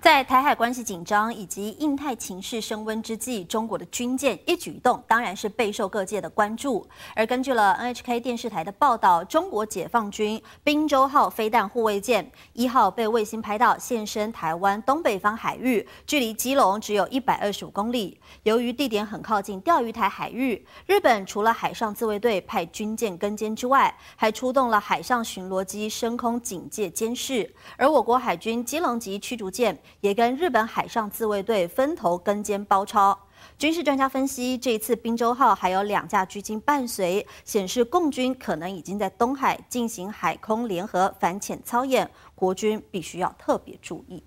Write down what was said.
在台海关系紧张以及印太情势升温之际，中国的军舰一举一动当然是备受各界的关注。而根据了 NHK 电视台的报道，中国解放军滨州号飞弹护卫舰一号被卫星拍到现身台湾东北方海域，距离基隆只有一百二十五公里。由于地点很靠近钓鱼台海域，日本除了海上自卫队派军舰跟监之外，还出动了海上巡逻机升空警戒监视。而我国海军基隆级驱逐舰。也跟日本海上自卫队分头跟肩包抄。军事专家分析，这一次“滨州号”还有两架军击伴随，显示共军可能已经在东海进行海空联合反潜操演，国军必须要特别注意。